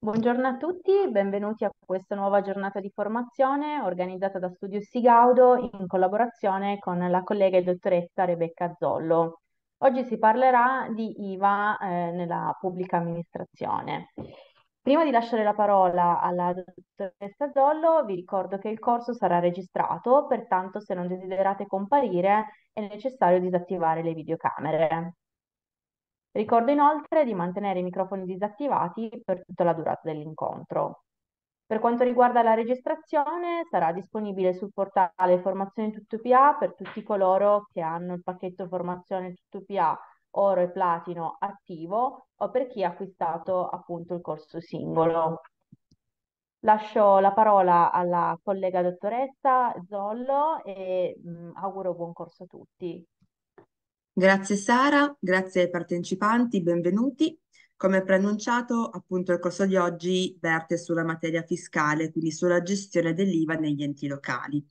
Buongiorno a tutti, benvenuti a questa nuova giornata di formazione organizzata da Studio Sigaudo in collaborazione con la collega e dottoressa Rebecca Zollo. Oggi si parlerà di IVA eh, nella pubblica amministrazione. Prima di lasciare la parola alla dottoressa Zollo, vi ricordo che il corso sarà registrato, pertanto se non desiderate comparire è necessario disattivare le videocamere. Ricordo inoltre di mantenere i microfoni disattivati per tutta la durata dell'incontro. Per quanto riguarda la registrazione, sarà disponibile sul portale Formazione Tuttopia per tutti coloro che hanno il pacchetto Formazione Tuttopia oro e platino attivo o per chi ha acquistato appunto il corso singolo. Lascio la parola alla collega dottoressa Zollo e mh, mm, auguro buon corso a tutti. Grazie Sara, grazie ai partecipanti, benvenuti. Come preannunciato, appunto il corso di oggi verte sulla materia fiscale, quindi sulla gestione dell'IVA negli enti locali.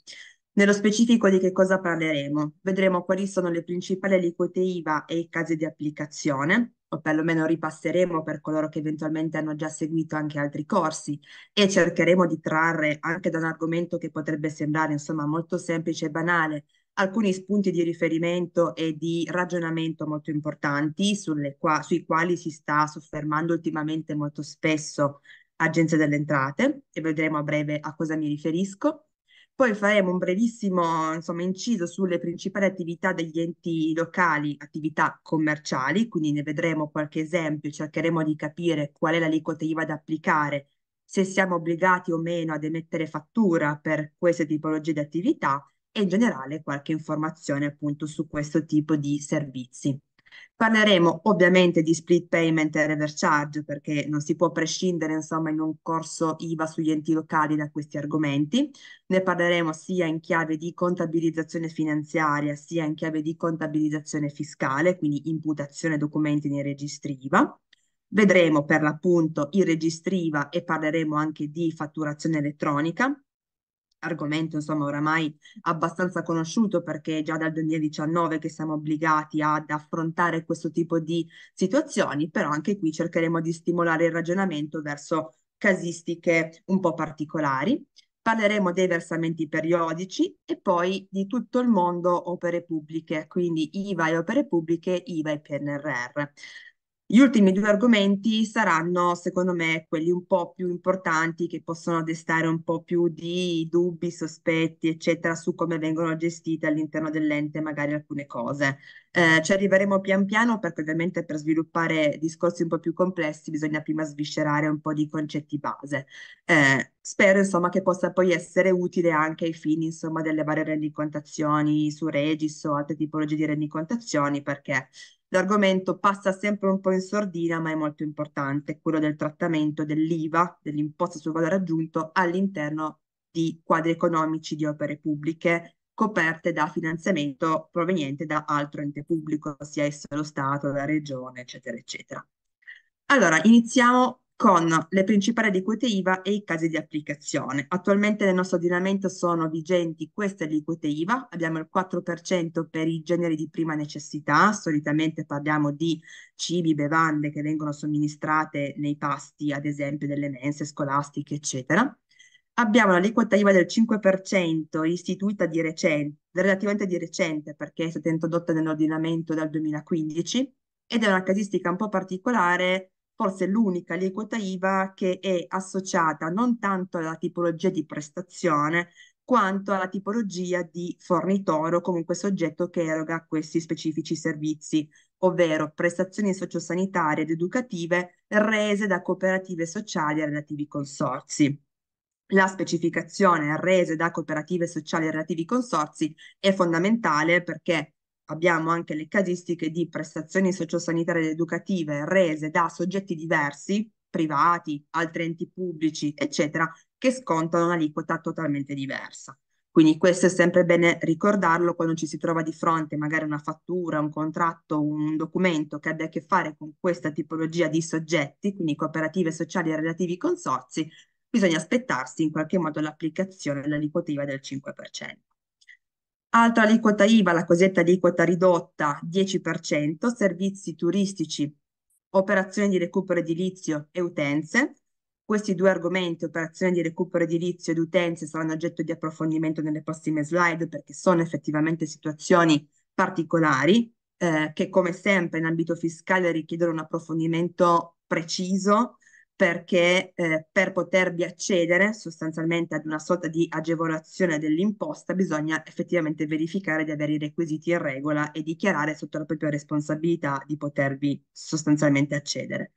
Nello specifico di che cosa parleremo? Vedremo quali sono le principali aliquote IVA e i casi di applicazione, o perlomeno ripasseremo per coloro che eventualmente hanno già seguito anche altri corsi e cercheremo di trarre anche da un argomento che potrebbe sembrare insomma molto semplice e banale alcuni spunti di riferimento e di ragionamento molto importanti qua, sui quali si sta soffermando ultimamente molto spesso Agenzia delle Entrate e vedremo a breve a cosa mi riferisco. Poi faremo un brevissimo insomma, inciso sulle principali attività degli enti locali, attività commerciali, quindi ne vedremo qualche esempio, cercheremo di capire qual è l'aliquota IVA da applicare, se siamo obbligati o meno ad emettere fattura per queste tipologie di attività e in generale qualche informazione appunto su questo tipo di servizi. Parleremo ovviamente di split payment e reverse charge perché non si può prescindere insomma in un corso IVA sugli enti locali da questi argomenti. Ne parleremo sia in chiave di contabilizzazione finanziaria sia in chiave di contabilizzazione fiscale, quindi imputazione documenti nei registri IVA. Vedremo per l'appunto i registri IVA e parleremo anche di fatturazione elettronica argomento insomma oramai abbastanza conosciuto perché è già dal 2019 che siamo obbligati ad affrontare questo tipo di situazioni, però anche qui cercheremo di stimolare il ragionamento verso casistiche un po' particolari. Parleremo dei versamenti periodici e poi di tutto il mondo opere pubbliche, quindi IVA e opere pubbliche, IVA e PNRR. Gli ultimi due argomenti saranno, secondo me, quelli un po' più importanti che possono destare un po' più di dubbi, sospetti, eccetera, su come vengono gestite all'interno dell'ente magari alcune cose. Eh, ci arriveremo pian piano perché ovviamente per sviluppare discorsi un po' più complessi bisogna prima sviscerare un po' di concetti base. Eh, spero insomma che possa poi essere utile anche ai fini insomma delle varie rendicontazioni su Regis o altre tipologie di rendicontazioni perché L'argomento passa sempre un po' in sordina, ma è molto importante, quello del trattamento dell'IVA, dell'imposta sul valore aggiunto, all'interno di quadri economici di opere pubbliche coperte da finanziamento proveniente da altro ente pubblico, sia esso lo Stato, la Regione, eccetera, eccetera. Allora, iniziamo con le principali aliquote IVA e i casi di applicazione. Attualmente nel nostro ordinamento sono vigenti queste aliquote IVA, abbiamo il 4% per i generi di prima necessità, solitamente parliamo di cibi, bevande che vengono somministrate nei pasti, ad esempio delle mense scolastiche, eccetera. Abbiamo l'aliquota IVA del 5% istituita di recente, relativamente di recente perché è stata introdotta nell'ordinamento dal 2015 ed è una casistica un po' particolare forse l'unica aliquota IVA che è associata non tanto alla tipologia di prestazione quanto alla tipologia di fornitore o comunque soggetto che eroga questi specifici servizi, ovvero prestazioni sociosanitarie ed educative rese da cooperative sociali e relativi consorzi. La specificazione rese da cooperative sociali e relativi consorzi è fondamentale perché abbiamo anche le casistiche di prestazioni sociosanitarie ed educative rese da soggetti diversi, privati, altri enti pubblici, eccetera, che scontano un'aliquota totalmente diversa. Quindi questo è sempre bene ricordarlo quando ci si trova di fronte magari una fattura, un contratto, un documento che abbia a che fare con questa tipologia di soggetti, quindi cooperative sociali e relativi consorzi, bisogna aspettarsi in qualche modo l'applicazione dell'aliquotiva del 5%. Altra aliquota IVA, la cosiddetta aliquota ridotta, 10%, servizi turistici, operazioni di recupero edilizio e utenze. Questi due argomenti, operazioni di recupero edilizio ed utenze, saranno oggetto di approfondimento nelle prossime slide perché sono effettivamente situazioni particolari eh, che come sempre in ambito fiscale richiedono un approfondimento preciso perché eh, per potervi accedere sostanzialmente ad una sorta di agevolazione dell'imposta bisogna effettivamente verificare di avere i requisiti in regola e dichiarare sotto la propria responsabilità di potervi sostanzialmente accedere.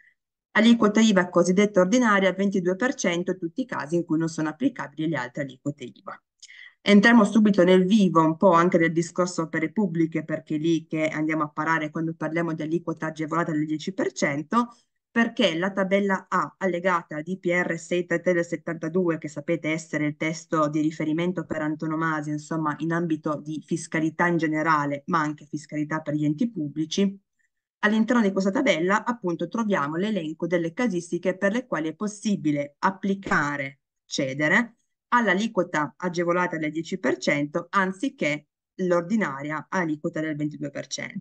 Aliquota IVA cosiddetta ordinaria 22% in tutti i casi in cui non sono applicabili le altre aliquote IVA. Entriamo subito nel vivo un po' anche del discorso opere pubbliche perché è lì che andiamo a parare quando parliamo di aliquota agevolata del perché la tabella A allegata al DPR 633 72, che sapete essere il testo di riferimento per antonomasia, insomma, in ambito di fiscalità in generale, ma anche fiscalità per gli enti pubblici, all'interno di questa tabella appunto troviamo l'elenco delle casistiche per le quali è possibile applicare, cedere, all'aliquota agevolata del 10% anziché l'ordinaria aliquota del 22%.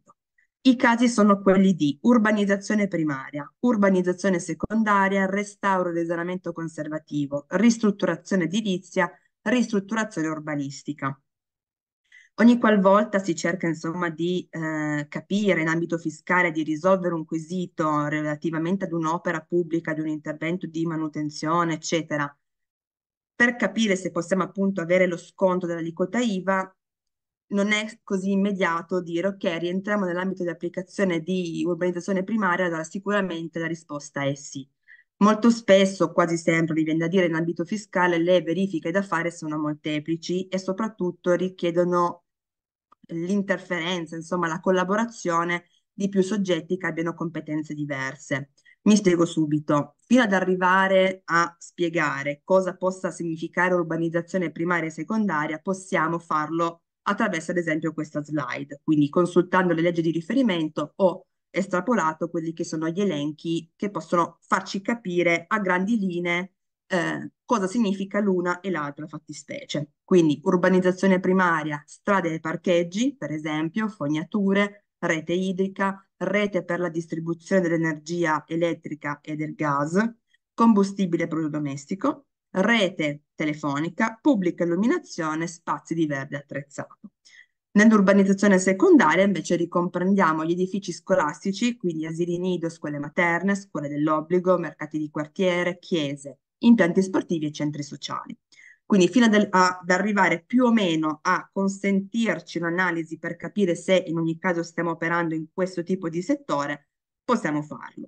I casi sono quelli di urbanizzazione primaria, urbanizzazione secondaria, restauro e risanamento conservativo, ristrutturazione edilizia, ristrutturazione urbanistica. Ogni qualvolta si cerca insomma di eh, capire in ambito fiscale, di risolvere un quesito relativamente ad un'opera pubblica, ad un intervento di manutenzione, eccetera, per capire se possiamo appunto avere lo sconto dell'aliquota IVA, non è così immediato dire ok, rientriamo nell'ambito di applicazione di urbanizzazione primaria, allora sicuramente la risposta è sì. Molto spesso, quasi sempre, vi viene da dire in ambito fiscale, le verifiche da fare sono molteplici e soprattutto richiedono l'interferenza, insomma la collaborazione di più soggetti che abbiano competenze diverse. Mi spiego subito, fino ad arrivare a spiegare cosa possa significare urbanizzazione primaria e secondaria, possiamo farlo attraverso ad esempio questa slide, quindi consultando le leggi di riferimento ho estrapolato quelli che sono gli elenchi che possono farci capire a grandi linee eh, cosa significa l'una e l'altra fattispecie. Quindi urbanizzazione primaria, strade e parcheggi, per esempio, fognature, rete idrica, rete per la distribuzione dell'energia elettrica e del gas, combustibile e prodotto domestico, rete telefonica, pubblica illuminazione, spazi di verde attrezzato. Nell'urbanizzazione secondaria invece ricomprendiamo gli edifici scolastici, quindi asili nido, scuole materne, scuole dell'obbligo, mercati di quartiere, chiese, impianti sportivi e centri sociali. Quindi fino ad, ad arrivare più o meno a consentirci un'analisi per capire se in ogni caso stiamo operando in questo tipo di settore, possiamo farlo.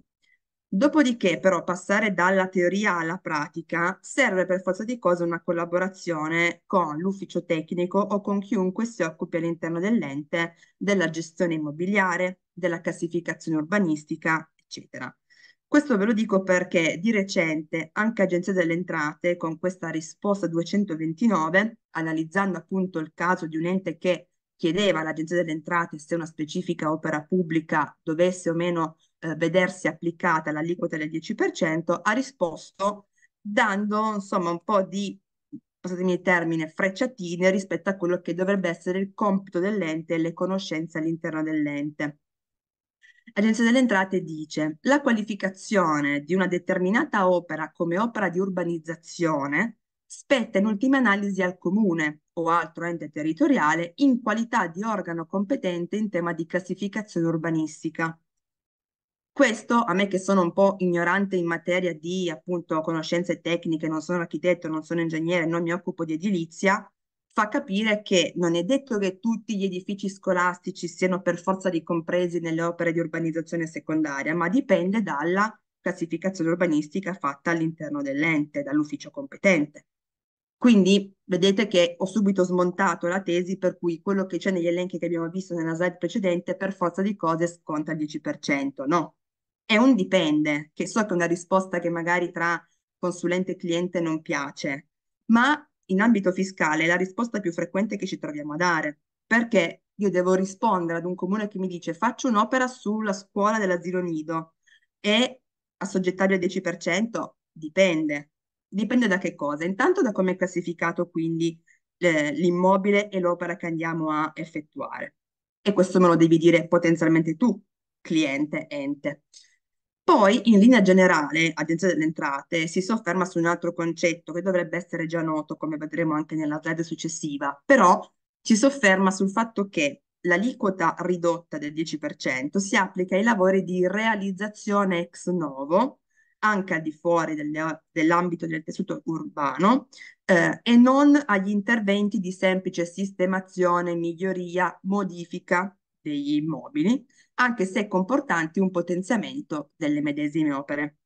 Dopodiché, però, passare dalla teoria alla pratica serve per forza di cose una collaborazione con l'ufficio tecnico o con chiunque si occupi all'interno dell'ente della gestione immobiliare, della classificazione urbanistica, eccetera. Questo ve lo dico perché di recente anche Agenzia delle Entrate, con questa risposta 229, analizzando appunto il caso di un ente che chiedeva all'Agenzia delle Entrate se una specifica opera pubblica dovesse o meno eh, vedersi applicata l'aliquota del 10%, ha risposto dando insomma un po' di, passatemi il termine, frecciatine rispetto a quello che dovrebbe essere il compito dell'ente e le conoscenze all'interno dell'ente. L'Agenzia delle Entrate dice la qualificazione di una determinata opera come opera di urbanizzazione spetta in ultima analisi al comune o altro ente territoriale in qualità di organo competente in tema di classificazione urbanistica questo, a me che sono un po' ignorante in materia di appunto conoscenze tecniche, non sono architetto, non sono ingegnere, non mi occupo di edilizia, fa capire che non è detto che tutti gli edifici scolastici siano per forza ricompresi nelle opere di urbanizzazione secondaria, ma dipende dalla classificazione urbanistica fatta all'interno dell'ente, dall'ufficio competente. Quindi vedete che ho subito smontato la tesi per cui quello che c'è negli elenchi che abbiamo visto nella slide precedente per forza di cose sconta il 10%, no è un dipende, che so che è una risposta che magari tra consulente e cliente non piace, ma in ambito fiscale è la risposta più frequente che ci troviamo a dare, perché io devo rispondere ad un comune che mi dice faccio un'opera sulla scuola dell'asilo nido e assoggettario al 10%, dipende. Dipende da che cosa? Intanto da come è classificato quindi eh, l'immobile e l'opera che andiamo a effettuare. E questo me lo devi dire potenzialmente tu, cliente, ente. Poi, in linea generale, Agenzia delle Entrate si sofferma su un altro concetto che dovrebbe essere già noto, come vedremo anche nella slide successiva, però si sofferma sul fatto che l'aliquota ridotta del 10% si applica ai lavori di realizzazione ex novo, anche al di fuori delle, dell'ambito del tessuto urbano, eh, e non agli interventi di semplice sistemazione, miglioria, modifica degli immobili anche se comportanti un potenziamento delle medesime opere.